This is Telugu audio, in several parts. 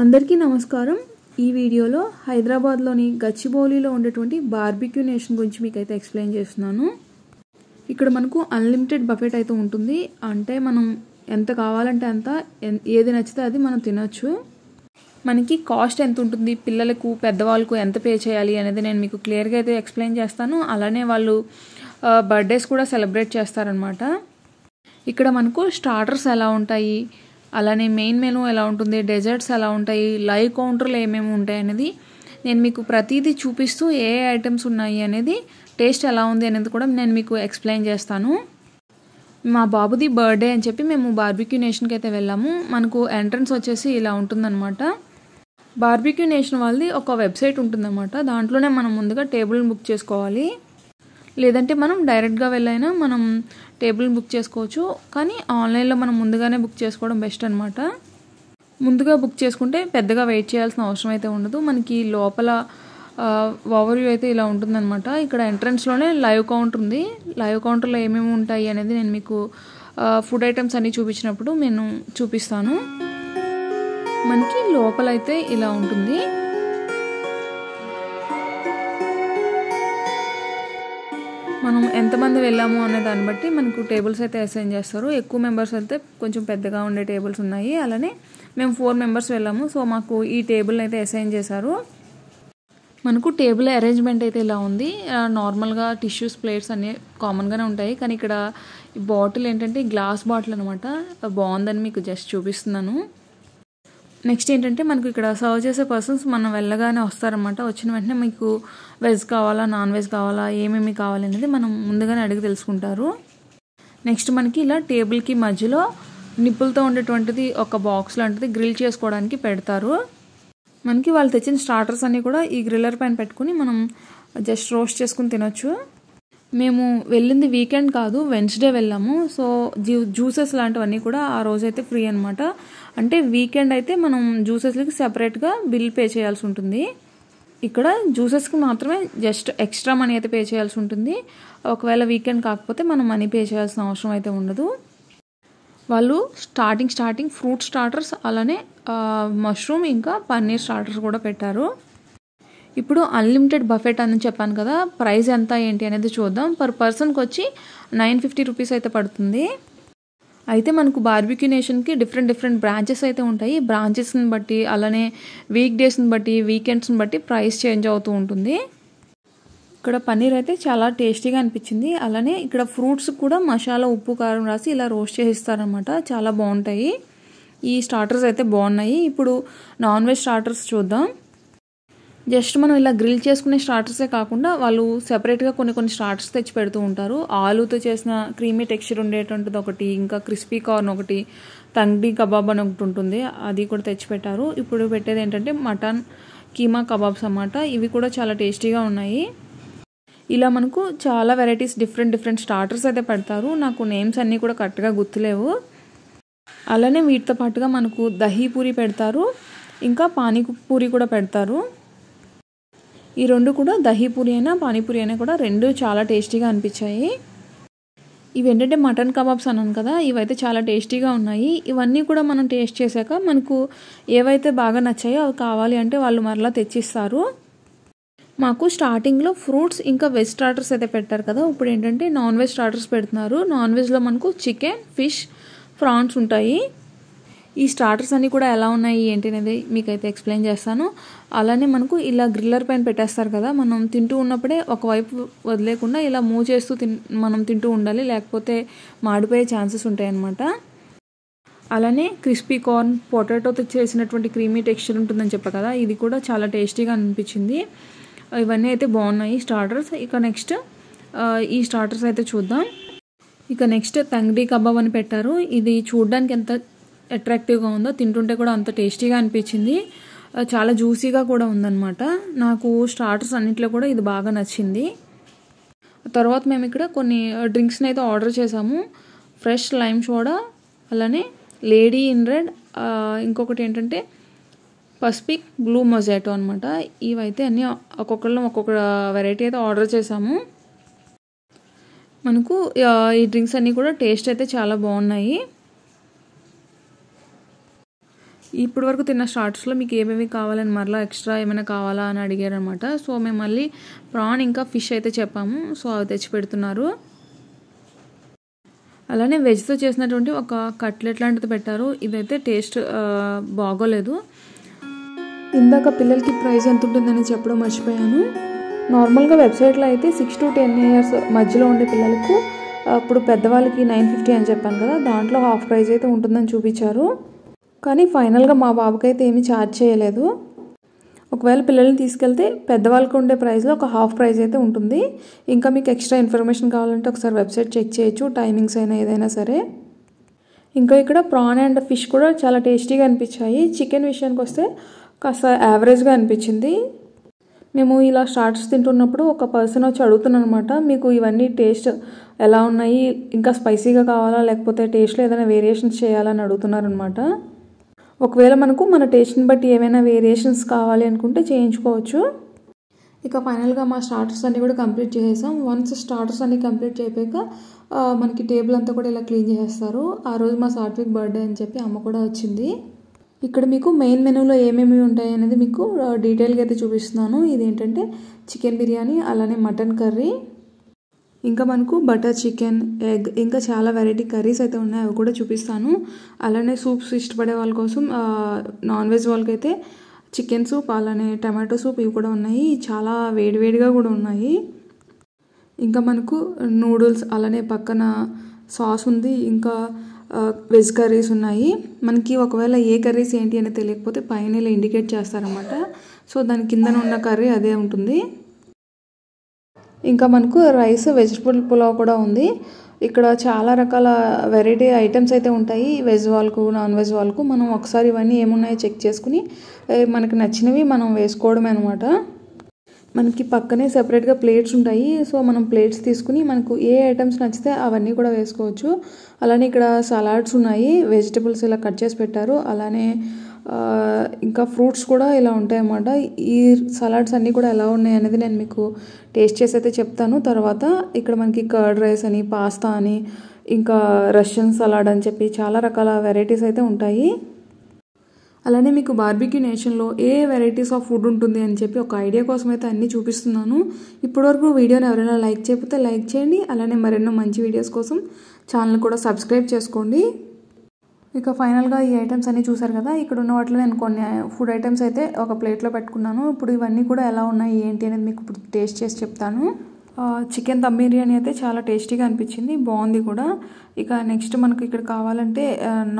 అందరికీ నమస్కారం ఈ వీడియోలో హైదరాబాద్లోని గచ్చిబౌలిలో ఉండేటువంటి బార్బిక్యూ నేషన్ గురించి మీకు అయితే ఎక్స్ప్లెయిన్ చేస్తున్నాను ఇక్కడ మనకు అన్లిమిటెడ్ బఫెట్ అయితే ఉంటుంది అంటే మనం ఎంత కావాలంటే అంత ఏది నచ్చితే అది మనం తినొచ్చు మనకి కాస్ట్ ఎంత ఉంటుంది పిల్లలకు పెద్దవాళ్ళకు ఎంత పే చేయాలి అనేది నేను మీకు క్లియర్గా అయితే ఎక్స్ప్లెయిన్ చేస్తాను అలానే వాళ్ళు బర్త్డేస్ కూడా సెలబ్రేట్ చేస్తారనమాట ఇక్కడ మనకు స్టార్టర్స్ ఎలా ఉంటాయి అలానే మెయిన్ మెనూ ఎలా ఉంటుంది డెజర్ట్స్ ఎలా ఉంటాయి లైవ్ కౌంటర్లు ఏమేమి ఉంటాయి అనేది నేను మీకు ప్రతిదీ చూపిస్తూ ఏ ఐటమ్స్ ఉన్నాయి అనేది టేస్ట్ ఎలా ఉంది అనేది కూడా నేను మీకు ఎక్స్ప్లెయిన్ చేస్తాను మా బాబుది బర్త్డే అని చెప్పి మేము బార్బిక్యూ నేషన్కి అయితే వెళ్ళాము మనకు ఎంట్రన్స్ వచ్చేసి ఇలా ఉంటుందన్నమాట బార్బిక్యూ నేషన్ వాళ్ళది ఒక వెబ్సైట్ ఉంటుందన్నమాట దాంట్లోనే మనం ముందుగా టేబుల్ని బుక్ చేసుకోవాలి లేదంటే మనం డైరెక్ట్గా వెళ్ళైనా మనం టేబుల్ బుక్ చేసుకోవచ్చు కానీ ఆన్లైన్లో మనం ముందుగానే బుక్ చేసుకోవడం బెస్ట్ అనమాట ముందుగా బుక్ చేసుకుంటే పెద్దగా వెయిట్ చేయాల్సిన అవసరం అయితే ఉండదు మనకి లోపల ఓవర్ వ్యూ అయితే ఇలా ఉంటుందన్నమాట ఇక్కడ ఎంట్రన్స్లోనే లైవ్ కౌంటర్ ఉంది లైవ్ కౌంటర్లో ఏమేమి ఉంటాయి అనేది నేను మీకు ఫుడ్ ఐటమ్స్ అన్నీ చూపించినప్పుడు నేను చూపిస్తాను మనకి లోపలైతే ఇలా ఉంటుంది మనం ఎంతమంది వెళ్ళాము అనే దాన్ని బట్టి మనకు టేబుల్స్ అయితే అసైన్ చేస్తారు ఎక్కువ మెంబర్స్ అయితే కొంచెం పెద్దగా ఉండే టేబుల్స్ ఉన్నాయి అలానే మేము ఫోర్ మెంబర్స్ వెళ్ళాము సో మాకు ఈ టేబుల్ అయితే అసైన్ చేశారు మనకు టేబుల్ అరేంజ్మెంట్ అయితే ఇలా ఉంది నార్మల్గా టిష్యూస్ ప్లేట్స్ అన్నీ కామన్గానే ఉంటాయి కానీ ఇక్కడ ఈ బాటిల్ ఏంటంటే గ్లాస్ బాటిల్ అనమాట బాగుందని మీకు జస్ట్ చూపిస్తున్నాను నెక్స్ట్ ఏంటంటే మనకు ఇక్కడ సర్వ్ చేసే పర్సన్స్ మనం వెళ్ళగానే వస్తారనమాట వచ్చిన వెంటనే మీకు వెజ్ కావాలా నాన్ వెజ్ కావాలా ఏమేమి కావాలి అనేది మనం ముందుగానే అడిగి తెలుసుకుంటారు నెక్స్ట్ మనకి ఇలా టేబుల్కి మధ్యలో నిప్పులతో ఉండేటువంటిది ఒక బాక్స్ లాంటిది గ్రిల్ చేసుకోవడానికి పెడతారు మనకి వాళ్ళు తెచ్చిన స్టార్టర్స్ అన్నీ కూడా ఈ గ్రిల్లర్ పైన పెట్టుకుని మనం జస్ట్ రోస్ట్ చేసుకుని తినొచ్చు మేము వెళ్ళింది వీకెండ్ కాదు వెన్స్డే వెళ్ళాము సో జ్యూ జ్యూసెస్ లాంటివన్నీ కూడా ఆ రోజైతే ఫ్రీ అనమాట అంటే వీకెండ్ అయితే మనం జ్యూసెస్లకి సెపరేట్గా బిల్ పే చేయాల్సి ఉంటుంది ఇక్కడ జ్యూసెస్కి మాత్రమే జస్ట్ ఎక్స్ట్రా మనీ అయితే పే చేయాల్సి ఉంటుంది ఒకవేళ వీకెండ్ కాకపోతే మనం మనీ పే చేయాల్సిన అవసరం అయితే ఉండదు వాళ్ళు స్టార్టింగ్ స్టార్టింగ్ ఫ్రూట్ స్టార్టర్స్ అలానే మష్రూమ్ ఇంకా పన్నీర్ స్టార్టర్స్ కూడా పెట్టారు ఇప్పుడు అన్లిమిటెడ్ బఫెట్ అని చెప్పాను కదా ప్రైస్ ఎంత ఏంటి అనేది చూద్దాం పర్ పర్సన్కి వచ్చి నైన్ ఫిఫ్టీ రూపీస్ అయితే పడుతుంది అయితే మనకు బార్బిక్యూ నేషన్కి డిఫరెంట్ డిఫరెంట్ బ్రాంచెస్ అయితే ఉంటాయి బ్రాంచెస్ని బట్టి అలానే వీక్ డేస్ని బట్టి వీకెండ్స్ని బట్టి ప్రైస్ చేంజ్ అవుతూ ఉంటుంది ఇక్కడ పన్నీర్ అయితే చాలా టేస్టీగా అనిపించింది అలానే ఇక్కడ ఫ్రూట్స్ కూడా మసాలా ఉప్పు కారం రాసి ఇలా రోస్ట్ చేసిస్తారనమాట చాలా బాగుంటాయి ఈ స్టార్టర్స్ అయితే బాగున్నాయి ఇప్పుడు నాన్ వెజ్ స్టార్టర్స్ చూద్దాం జస్ట్ మనం ఇలా గ్రిల్ చేసుకునే స్టార్టర్సే కాకుండా వాళ్ళు సెపరేట్గా కొన్ని కొన్ని స్టార్టర్స్ తెచ్చి పెడుతూ ఉంటారు ఆలుతో చేసిన క్రీమీ టెక్స్చర్ ఉండేటువంటిది ఒకటి ఇంకా క్రిస్పీ కార్న్ ఒకటి తంగి కబాబ్ అని ఒకటి ఉంటుంది అది కూడా తెచ్చిపెట్టారు ఇప్పుడు పెట్టేది ఏంటంటే మటన్ కీమా కబాబ్స్ అన్నమాట ఇవి కూడా చాలా టేస్టీగా ఉన్నాయి ఇలా మనకు చాలా వెరైటీస్ డిఫరెంట్ డిఫరెంట్ స్టార్టర్స్ అయితే పెడతారు నాకు నేమ్స్ అన్నీ కూడా కరెక్ట్గా గుర్తులేవు అలానే వీటితో పాటుగా మనకు దహీ పూరి పెడతారు ఇంకా పానీ పూరి కూడా పెడతారు ఈ రెండు కూడా దహీపూరి అయినా పానీపూరి అయినా కూడా రెండు చాలా టేస్టీగా అనిపించాయి ఇవి ఏంటంటే మటన్ కబాబ్స్ అన్నాను కదా ఇవైతే చాలా టేస్టీగా ఉన్నాయి ఇవన్నీ కూడా మనం టేస్ట్ చేశాక మనకు ఏవైతే బాగా నచ్చాయో అవి కావాలి అంటే వాళ్ళు మరలా తెచ్చిస్తారు మాకు స్టార్టింగ్లో ఫ్రూట్స్ ఇంకా వెజ్ స్టార్టర్స్ అయితే పెట్టారు కదా ఇప్పుడు ఏంటంటే నాన్ వెజ్ స్టార్టర్స్ పెడుతున్నారు నాన్ వెజ్లో మనకు చికెన్ ఫిష్ ప్రాన్స్ ఉంటాయి ఈ స్టార్టర్స్ అన్నీ కూడా ఎలా ఉన్నాయి ఏంటి అనేది మీకైతే ఎక్స్ప్లెయిన్ చేస్తాను అలానే మనకు ఇలా గ్రిల్లర్ పైన పెట్టేస్తారు కదా మనం తింటూ ఉన్నప్పుడే ఒకవైపు వదిలేకుండా ఇలా మూవ్ చేస్తూ మనం తింటూ ఉండాలి లేకపోతే మాడిపోయే ఛాన్సెస్ ఉంటాయన్నమాట అలానే క్రిస్పీ కార్న్ పొటాటోతో చేసినటువంటి క్రీమీ టెక్స్చర్ ఉంటుందని చెప్పా కదా ఇది కూడా చాలా టేస్టీగా అనిపించింది ఇవన్నీ అయితే బాగున్నాయి స్టార్టర్స్ ఇక నెక్స్ట్ ఈ స్టార్టర్స్ అయితే చూద్దాం ఇక నెక్స్ట్ తంగడీ కబాబ్ అని పెట్టారు ఇది చూడడానికి ఎంత అట్రాక్టివ్గా ఉందో తింటుంటే కూడా అంత టేస్టీగా అనిపించింది చాలా జ్యూసీగా కూడా ఉందన్నమాట నాకు స్టార్టర్స్ అన్నింటిలో కూడా ఇది బాగా నచ్చింది తర్వాత మేము ఇక్కడ కొన్ని డ్రింక్స్ని అయితే ఆర్డర్ చేసాము ఫ్రెష్ లైమ్ సోడా అలానే లేడీ ఇన్ రెడ్ ఇంకొకటి ఏంటంటే పసిఫిక్ బ్లూ మొజాటో అనమాట ఇవైతే అన్నీ ఒక్కొక్కళ్ళం ఒక్కొక్క వెరైటీ అయితే ఆర్డర్ చేసాము మనకు ఈ డ్రింక్స్ అన్నీ కూడా టేస్ట్ అయితే చాలా బాగున్నాయి ఇప్పటి వరకు తిన్న స్టార్ట్స్లో మీకు ఏమేమి కావాలని మరలా ఎక్స్ట్రా ఏమైనా కావాలా అని అడిగారనమాట సో మేము మళ్ళీ ప్రాన్ ఇంకా ఫిష్ అయితే చెప్పాము సో అవి తెచ్చి పెడుతున్నారు అలానే వెజ్తో చేసినటువంటి ఒక కట్లెట్ లాంటిది పెట్టారు ఇదైతే టేస్ట్ బాగోలేదు ఇందాక పిల్లలకి ప్రైస్ ఎంత ఉంటుందని చెప్పడం మర్చిపోయాను నార్మల్గా వెబ్సైట్లో అయితే సిక్స్ టు టెన్ ఇయర్స్ మధ్యలో ఉండే పిల్లలకు అప్పుడు పెద్దవాళ్ళకి నైన్ ఫిఫ్టీ అని చెప్పాను కదా దాంట్లో హాఫ్ ప్రైజ్ అయితే ఉంటుందని చూపించారు కానీ ఫైనల్గా మా బాబుకైతే ఏమీ ఛార్జ్ చేయలేదు ఒకవేళ పిల్లల్ని తీసుకెళ్తే పెద్దవాళ్ళకు ఉండే ప్రైస్లో ఒక హాఫ్ ప్రైస్ అయితే ఉంటుంది ఇంకా మీకు ఎక్స్ట్రా ఇన్ఫర్మేషన్ కావాలంటే ఒకసారి వెబ్సైట్ చెక్ చేయొచ్చు టైమింగ్స్ అయినా ఏదైనా సరే ఇంకా ఇక్కడ ప్రాన్ అండ్ ఫిష్ కూడా చాలా టేస్టీగా అనిపించాయి చికెన్ విషయానికి వస్తే కాస్త యావరేజ్గా అనిపించింది మేము ఇలా స్టార్ట్స్ తింటున్నప్పుడు ఒక పర్సన్ వచ్చి అడుగుతున్నాను అనమాట మీకు ఇవన్నీ టేస్ట్ ఎలా ఉన్నాయి ఇంకా స్పైసీగా కావాలా లేకపోతే టేస్ట్లో ఏదైనా వేరియేషన్స్ చేయాలని అడుగుతున్నారనమాట ఒకవేళ మనకు మన టేస్ట్ని బట్టి ఏమైనా వేరియేషన్స్ కావాలి అనుకుంటే చేయించుకోవచ్చు ఇక ఫైనల్గా మా స్టార్టర్స్ అన్నీ కూడా కంప్లీట్ చేసేసాం వన్స్ స్టార్టర్స్ అన్నీ కంప్లీట్ చేయక మనకి టేబుల్ అంతా కూడా ఇలా క్లీన్ చేసేస్తారు ఆ రోజు మా సాత్విక్ బర్త్డే అని చెప్పి అమ్మ కూడా వచ్చింది ఇక్కడ మీకు మెయిన్ మెనూలో ఏమేమి ఉంటాయి అనేది మీకు డీటెయిల్గా అయితే చూపిస్తున్నాను ఇదేంటంటే చికెన్ బిర్యానీ అలానే మటన్ కర్రీ ఇంకా మనకు బటర్ చికెన్ ఎగ్ ఇంకా చాలా వెరైటీ కర్రీస్ అయితే ఉన్నాయి అవి కూడా చూపిస్తాను అలానే సూప్స్ ఇష్టపడే వాళ్ళ కోసం నాన్ వెజ్ వాళ్ళకైతే చికెన్ సూప్ అలానే టమాటో సూప్ ఇవి కూడా ఉన్నాయి చాలా వేడివేడిగా కూడా ఉన్నాయి ఇంకా మనకు నూడిల్స్ అలానే పక్కన సాస్ ఉంది ఇంకా వెజ్ కర్రీస్ ఉన్నాయి మనకి ఒకవేళ ఏ కర్రీస్ ఏంటి అని తెలియకపోతే పైన ఇలా ఇండికేట్ చేస్తారనమాట సో దాని కిందన ఉన్న కర్రీ అదే ఉంటుంది ఇంకా మనకు రైస్ వెజిటబుల్ పులావ్ కూడా ఉంది ఇక్కడ చాలా రకాల వెరైటీ ఐటమ్స్ అయితే ఉంటాయి వెజ్ వాళ్ళకు నాన్ వెజ్ వాళ్ళకు మనం ఒకసారి ఇవన్నీ ఏమున్నాయో చెక్ చేసుకుని మనకు నచ్చినవి మనం వేసుకోవడమే అనమాట మనకి పక్కనే సెపరేట్గా ప్లేట్స్ ఉంటాయి సో మనం ప్లేట్స్ తీసుకుని మనకు ఏ ఐటమ్స్ నచ్చితే అవన్నీ కూడా వేసుకోవచ్చు అలానే ఇక్కడ సలాడ్స్ ఉన్నాయి వెజిటబుల్స్ ఇలా కట్ చేసి పెట్టారు అలానే ఇంకా ఫ్రూట్స్ కూడా ఇలా ఉంటాయన్నమాట ఈ సలాడ్స్ అన్నీ కూడా ఎలా ఉన్నాయి అనేది నేను మీకు టేస్ట్ చేసి అయితే చెప్తాను తర్వాత ఇక్కడ మనకి కర్డ్ రైస్ అని పాస్తా అని ఇంకా రష్యన్ సలాడ్ అని చెప్పి చాలా రకాల వెరైటీస్ అయితే ఉంటాయి అలానే మీకు బార్బిక్యూ నేషన్లో ఏ వెరైటీస్ ఆఫ్ ఫుడ్ ఉంటుంది అని చెప్పి ఒక ఐడియా కోసం అయితే అన్నీ చూపిస్తున్నాను ఇప్పటివరకు వీడియోని ఎవరైనా లైక్ చేయకపోతే లైక్ చేయండి అలానే మరెన్నో మంచి వీడియోస్ కోసం ఛానల్ కూడా సబ్స్క్రైబ్ చేసుకోండి ఇక ఫైనల్గా ఈ ఐటమ్స్ అన్నీ చూసారు కదా ఇక్కడ ఉన్న వాటిలో నేను కొన్ని ఫుడ్ ఐటమ్స్ అయితే ఒక ప్లేట్లో పెట్టుకున్నాను ఇప్పుడు ఇవన్నీ కూడా ఎలా ఉన్నాయి ఏంటి అనేది మీకు ఇప్పుడు టేస్ట్ చేసి చెప్తాను చికెన్ దమ్ బిర్యానీ అయితే చాలా టేస్టీగా అనిపించింది బాగుంది కూడా ఇక నెక్స్ట్ మనకి ఇక్కడ కావాలంటే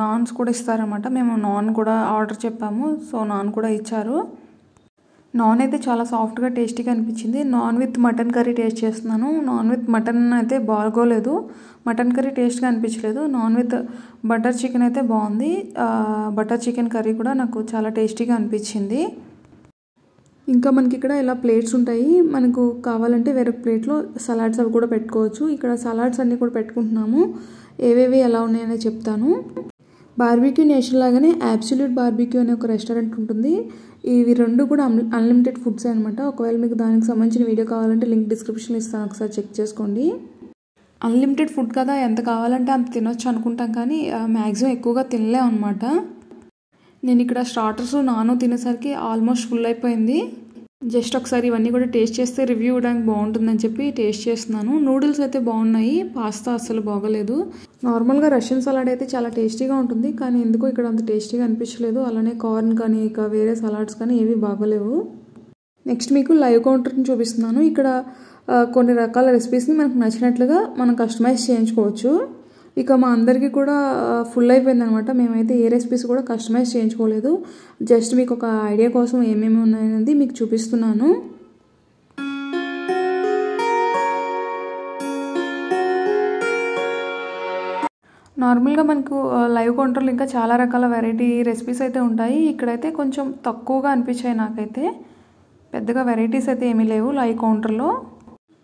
నాన్స్ కూడా ఇస్తారనమాట మేము నాన్ కూడా ఆర్డర్ చెప్పాము సో నాన్ కూడా ఇచ్చారు నాన్ అయితే చాలా సాఫ్ట్గా టేస్టీగా అనిపించింది naan with mutton curry taste చేస్తున్నాను నాన్ విత్ మటన్ అయితే బాగోలేదు మటన్ కర్రీ టేస్ట్గా అనిపించలేదు నాన్ విత్ బటర్ చికెన్ అయితే బాగుంది బటర్ చికెన్ కర్రీ కూడా నాకు చాలా టేస్టీగా అనిపించింది ఇంకా మనకి ఇక్కడ ఇలా ప్లేట్స్ ఉంటాయి మనకు కావాలంటే వేరే ప్లేట్లో సలాడ్స్ అవి కూడా పెట్టుకోవచ్చు ఇక్కడ సలాడ్స్ అన్నీ కూడా పెట్టుకుంటున్నాము ఏవేవి ఎలా ఉన్నాయని చెప్తాను బార్బీక్యూ నేషన్ లాగానే యాబ్సల్యూట్ బార్బీక్యూ అనే ఒక రెస్టారెంట్ ఉంటుంది ఇవి రెండు కూడా అన్లిమిటెడ్ ఫుడ్స్ అనమాట ఒకవేళ మీకు దానికి సంబంధించిన వీడియో కావాలంటే లింక్ డిస్క్రిప్షన్లో ఇస్తాను ఒకసారి చెక్ చేసుకోండి అన్లిమిటెడ్ ఫుడ్ కదా ఎంత కావాలంటే అంత తినొచ్చు అనుకుంటాం కానీ మ్యాక్సిమం ఎక్కువగా తినలేము అనమాట నేను ఇక్కడ స్టార్టర్స్ నాను తినేసరికి ఆల్మోస్ట్ ఫుల్ అయిపోయింది జస్ట్ ఒకసారి ఇవన్నీ కూడా టేస్ట్ చేస్తే రివ్యూ ఇవ్వడానికి బాగుంటుందని చెప్పి టేస్ట్ చేస్తున్నాను నూడిల్స్ అయితే బాగున్నాయి పాస్తా అస్సలు బాగలేదు నార్మల్గా రష్యన్ సలాడ్ అయితే చాలా టేస్టీగా ఉంటుంది కానీ ఎందుకో ఇక్కడ అంత టేస్టీగా అనిపించలేదు అలానే కార్న్ కానీ ఇక వేరే సలాడ్స్ కానీ ఏవి బాగలేవు నెక్స్ట్ మీకు లైవ్ కౌంటర్ని చూపిస్తున్నాను ఇక్కడ కొన్ని రకాల రెసిపీస్ని మనకు నచ్చినట్లుగా మనం కస్టమైజ్ చేయించుకోవచ్చు ఇక మా అందరికీ కూడా ఫుల్ అయిపోయింది అనమాట మేమైతే ఏ రెసిపీస్ కూడా కస్టమైజ్ చేయించుకోలేదు జస్ట్ మీకు ఒక ఐడియా కోసం ఏమేమి ఉన్నాయనేది మీకు చూపిస్తున్నాను నార్మల్గా మనకు లైవ్ కౌంటర్లో ఇంకా చాలా రకాల వెరైటీ రెసిపీస్ అయితే ఉంటాయి ఇక్కడైతే కొంచెం తక్కువగా అనిపించాయి నాకైతే పెద్దగా వెరైటీస్ అయితే ఏమీ లేవు లైవ్ కౌంటర్లో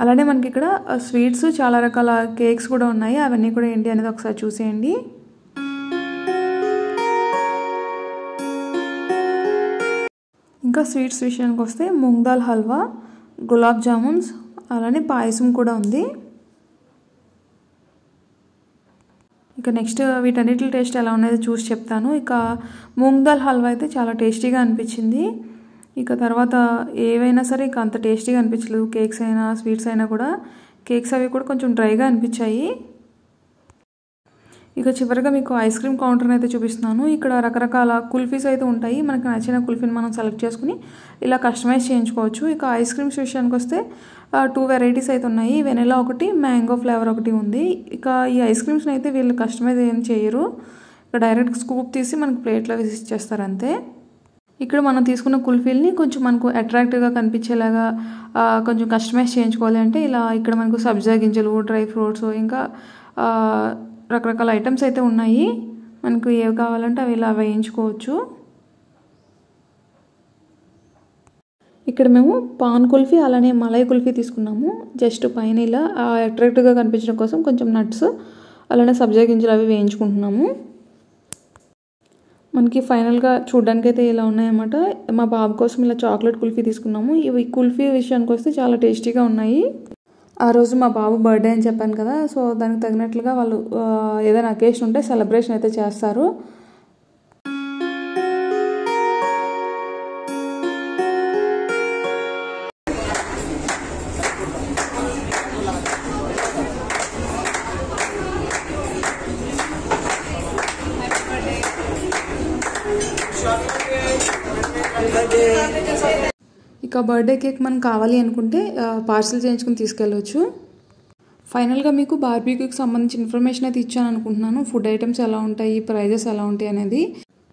అలానే మనకి ఇక్కడ స్వీట్స్ చాలా రకాల కేక్స్ కూడా ఉన్నాయి అవన్నీ కూడా ఏంటి అనేది ఒకసారి చూసేయండి ఇంకా స్వీట్స్ విషయానికి వస్తే ముంగ్ దాల్ హల్వా గులాబ్ జామున్స్ అలానే పాయసం కూడా ఉంది ఇక నెక్స్ట్ వీటన్నిటి టేస్ట్ ఎలా ఉన్నది చూసి చెప్తాను ఇక మూంగ్ దాల్ హల్వా అయితే చాలా టేస్టీగా అనిపించింది ఇక తర్వాత ఏవైనా సరే ఇక అంత టేస్టీగా అనిపించలేదు కేక్స్ అయినా స్వీట్స్ అయినా కూడా కేక్స్ అవి కూడా కొంచెం డ్రైగా అనిపించాయి ఇక చివరిగా మీకు ఐస్ క్రీమ్ కౌంటర్ని అయితే చూపిస్తున్నాను ఇక్కడ రకరకాల కుల్ఫీస్ అయితే ఉంటాయి మనకు నచ్చిన కుల్ఫీని మనం సెలెక్ట్ చేసుకుని ఇలా కస్టమైజ్ చేయించుకోవచ్చు ఇక ఐస్ క్రీమ్స్ విషయానికి వస్తే టూ వెరైటీస్ అయితే ఉన్నాయి వెనిలా ఒకటి మ్యాంగో ఫ్లేవర్ ఒకటి ఉంది ఇక ఈ ఐస్ క్రీమ్స్ని అయితే వీళ్ళు కస్టమైజ్ ఏం చేయరు ఇక డైరెక్ట్ స్కూప్ తీసి మనకి ప్లేట్లో విసిట్ చేస్తారంతే అంతే ఇక్కడ మనం తీసుకున్న కుల్ఫీల్ని కొంచెం మనకు అట్రాక్టివ్గా కనిపించేలాగా కొంచెం కస్టమైజ్ చేయించుకోవాలి అంటే ఇలా ఇక్కడ మనకు సబ్జా గింజలు డ్రై ఫ్రూట్స్ ఇంకా రకరకాల ఐటమ్స్ అయితే ఉన్నాయి మనకు ఏవి కావాలంటే అవి ఇలా వేయించుకోవచ్చు ఇక్కడ మేము పాన్ కుల్ఫీ అలానే మలై కుల్ఫీ తీసుకున్నాము జస్ట్ పైన ఇలా అట్రాక్టివ్గా కనిపించడం కోసం కొంచెం నట్స్ అలానే సబ్జా గింజలు అవి వేయించుకుంటున్నాము మనకి ఫైనల్గా చూడడానికి అయితే ఇలా ఉన్నాయన్నమాట మా బాబు కోసం ఇలా చాక్లెట్ కుల్ఫీ తీసుకున్నాము ఇవి కుల్ఫీ విషయానికి వస్తే చాలా టేస్టీగా ఉన్నాయి ఆ రోజు మా బాబు బర్త్డే అని చెప్పాను కదా సో దానికి తగినట్లుగా వాళ్ళు ఏదైనా అకేషన్ ఉంటే సెలబ్రేషన్ అయితే చేస్తారు బర్త్డే కేక్ మనం కావాలి అనుకుంటే పార్సల్ చేయించుకుని తీసుకెళ్ళవచ్చు ఫైనల్గా మీకు బార్బీక్యూకి సంబంధించిన ఇన్ఫర్మేషన్ అయితే ఇచ్చాను అనుకుంటున్నాను ఫుడ్ ఐటమ్స్ ఎలా ఉంటాయి ప్రైజెస్ ఎలా ఉంటాయి అనేది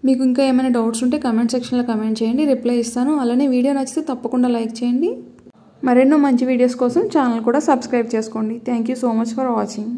మీకు ఇంకా ఏమైనా డౌట్స్ ఉంటే కమెంట్ సెక్షన్లో కమెంట్ చేయండి రిప్లై ఇస్తాను అలానే వీడియో నచ్చితే తప్పకుండా లైక్ చేయండి మరెన్నో మంచి వీడియోస్ కోసం ఛానల్ కూడా సబ్స్క్రైబ్ చేసుకోండి thank you so much for watching